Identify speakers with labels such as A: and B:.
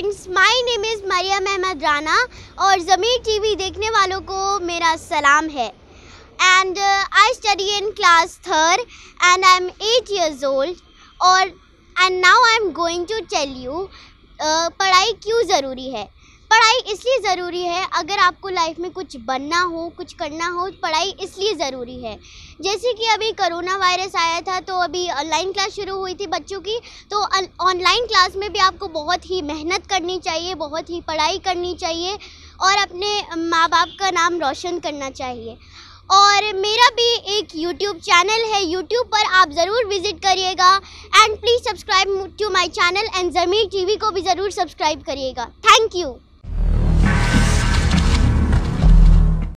A: friends my name is Mariam Ahmed Rana और Zameer TV देखने वालों को मेरा सलाम है and I study in class third and I am eight years old और and now I am going to tell you पढ़ाई क्यों ज़रूरी है इसलिए ज़रूरी है अगर आपको लाइफ में कुछ बनना हो कुछ करना हो पढ़ाई इसलिए ज़रूरी है जैसे कि अभी कोरोना वायरस आया था तो अभी ऑनलाइन क्लास शुरू हुई थी बच्चों की तो ऑनलाइन क्लास में भी आपको बहुत ही मेहनत करनी चाहिए बहुत ही पढ़ाई करनी चाहिए और अपने माँ बाप का नाम रोशन करना चाहिए और मेरा भी एक YouTube चैनल है YouTube पर आप ज़रूर विज़िट करिएगा and please subscribe to my channel and Zameer TV को भी ज़रूर सब्सक्राइब करिएगा थैंक यू